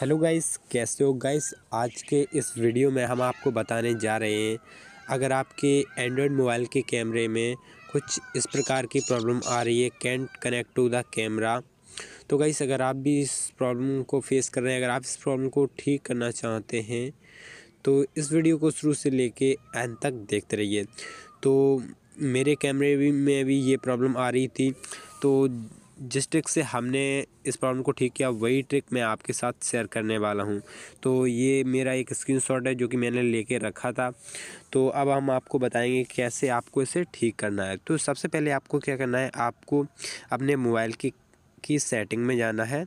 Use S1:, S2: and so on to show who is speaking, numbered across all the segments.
S1: hello guys कैसे हो guys आज के इस वीडियो में हम आपको बताने जा रहे हैं अगर आपके एंड्रॉयड मोबाइल के कैमरे में कुछ इस प्रकार की प्रॉब्लम आ रही है can't connect to the camera तो गाइस अगर आप भी इस प्रॉब्लम को फेस कर रहे हैं अगर आप इस प्रॉब्लम को ठीक करना चाहते हैं तो इस वीडियो को शुरू से ले एंड तक देखते रहिए तो मेरे कैमरे भी में भी ये प्रॉब्लम आ रही थी तो जिस ट्रिक से हमने इस प्रॉब्लम को ठीक किया वही ट्रिक मैं आपके साथ शेयर करने वाला हूँ तो ये मेरा एक स्क्रीनशॉट है जो कि मैंने लेके रखा था तो अब हम आपको बताएंगे कैसे आपको इसे ठीक करना है तो सबसे पहले आपको क्या करना है आपको अपने मोबाइल की की सेटिंग में जाना है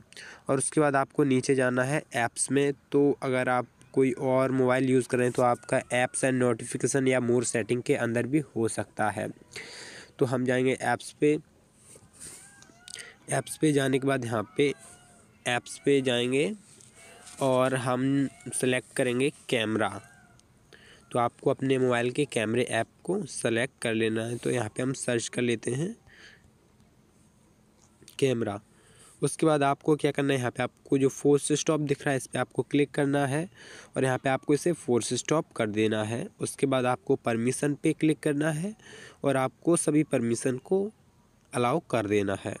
S1: और उसके बाद आपको नीचे जाना है ऐप्स में तो अगर आप कोई और मोबाइल यूज़ करें तो आपका ऐप्स एंड नोटिफिकेशन या मोर सेटिंग के अंदर भी हो सकता है तो हम जाएंगे ऐप्स पे ऐप्स पे जाने के बाद यहाँ पे ऐप्स पे जाएंगे और हम सेलेक्ट करेंगे कैमरा तो आपको अपने मोबाइल के कैमरे ऐप को सेलेक्ट कर लेना है तो यहाँ पे हम सर्च कर लेते हैं कैमरा उसके बाद आपको क्या करना है यहाँ पे आपको जो फोर्स स्टॉप दिख रहा है इस पर आपको क्लिक करना है और यहाँ पे आपको इसे फोर्स स्टॉप कर देना है उसके बाद आपको परमिशन पे क्लिक करना है और आपको सभी परमिशन को अलाउ कर देना है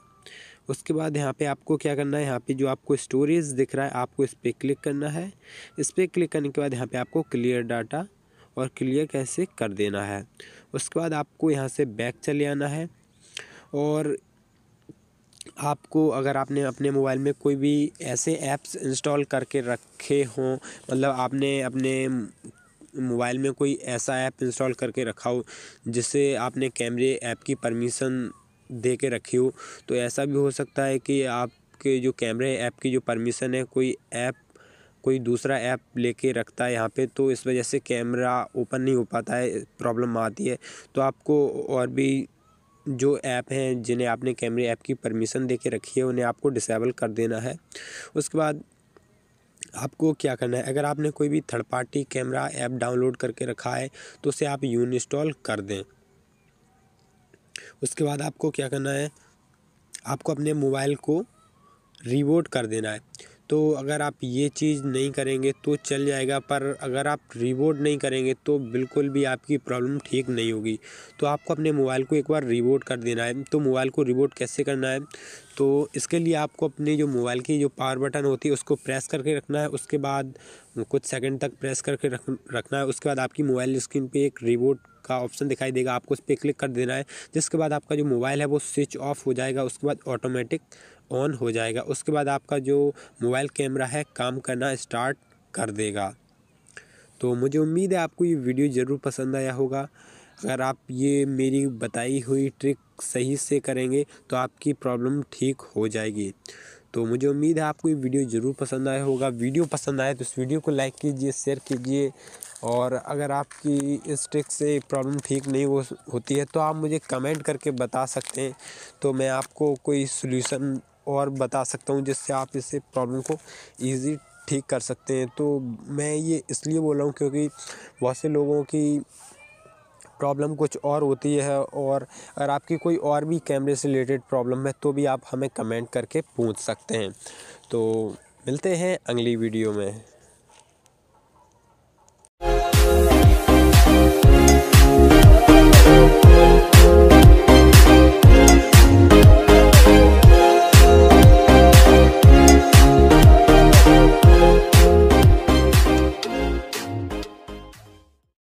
S1: उसके बाद यहाँ पे आपको क्या करना है यहाँ पे जो आपको स्टोरेज दिख रहा है आपको इस पर क्लिक करना है इस पर क्लिक करने के बाद यहाँ पे आपको क्लियर डाटा और क्लियर कैसे कर देना है उसके बाद आपको यहाँ से बैक चले आना है और आपको अगर आपने अपने मोबाइल में कोई भी ऐसे ऐप्स इंस्टॉल करके रखे हों मतलब आपने अपने मोबाइल में कोई ऐसा ऐप इंस्टॉल करके रखा हो जिससे आपने कैमरे ऐप की परमिशन दे के रखी हो तो ऐसा भी हो सकता है कि आपके जो कैमरे ऐप की जो परमिशन है कोई ऐप कोई दूसरा ऐप लेके रखता है यहाँ पे तो इस वजह से कैमरा ओपन नहीं हो पाता है प्रॉब्लम आती है तो आपको और भी जो ऐप हैं जिन्हें आपने कैमरे ऐप की परमिशन दे के रखी है उन्हें आपको डिसेबल कर देना है उसके बाद आपको क्या करना है अगर आपने कोई भी third party camera app download करके रखा है तो उसे आप यून इंस्टॉल कर दें उसके बाद आपको क्या करना है आपको अपने मोबाइल को रिबोट कर देना है तो अगर आप ये चीज़ नहीं करेंगे तो चल जाएगा पर अगर आप रिबोट नहीं करेंगे तो बिल्कुल भी आपकी प्रॉब्लम ठीक नहीं होगी तो आपको अपने मोबाइल को एक बार रिवोट कर देना है तो मोबाइल को रिवोट कैसे करना है तो इसके लिए आपको अपने जो मोबाइल की जो पावर बटन होती है उसको प्रेस करके रखना है उसके बाद कुछ सेकंड तक प्रेस करके रख रखना है उसके बाद आपकी मोबाइल स्क्रीन पे एक रिबोट का ऑप्शन दिखाई देगा आपको उस पर क्लिक कर देना है जिसके बाद आपका जो मोबाइल है वो स्विच ऑफ हो जाएगा उसके बाद ऑटोमेटिक ऑन हो जाएगा उसके बाद आपका जो मोबाइल कैमरा है काम करना स्टार्ट कर देगा तो मुझे उम्मीद है आपको ये वीडियो ज़रूर पसंद आया होगा अगर आप ये मेरी बताई हुई ट्रिक सही से करेंगे तो आपकी प्रॉब्लम ठीक हो जाएगी तो मुझे उम्मीद है आपको ये वीडियो ज़रूर पसंद आया होगा वीडियो पसंद आए तो इस वीडियो को लाइक कीजिए शेयर कीजिए और अगर आपकी इस ट्रिक से प्रॉब्लम ठीक नहीं हो होती है तो आप मुझे कमेंट करके बता सकते हैं तो मैं आपको कोई सोल्यूशन और बता सकता हूँ जिससे आप इसे प्रॉब्लम को ईजी ठीक कर सकते हैं तो मैं ये इसलिए बोल रहा हूँ क्योंकि बहुत से लोगों की प्रॉब्लम कुछ और होती है और अगर आपकी कोई और भी कैमरे से रिलेटेड प्रॉब्लम है तो भी आप हमें कमेंट करके पूछ सकते हैं तो मिलते हैं अगली वीडियो में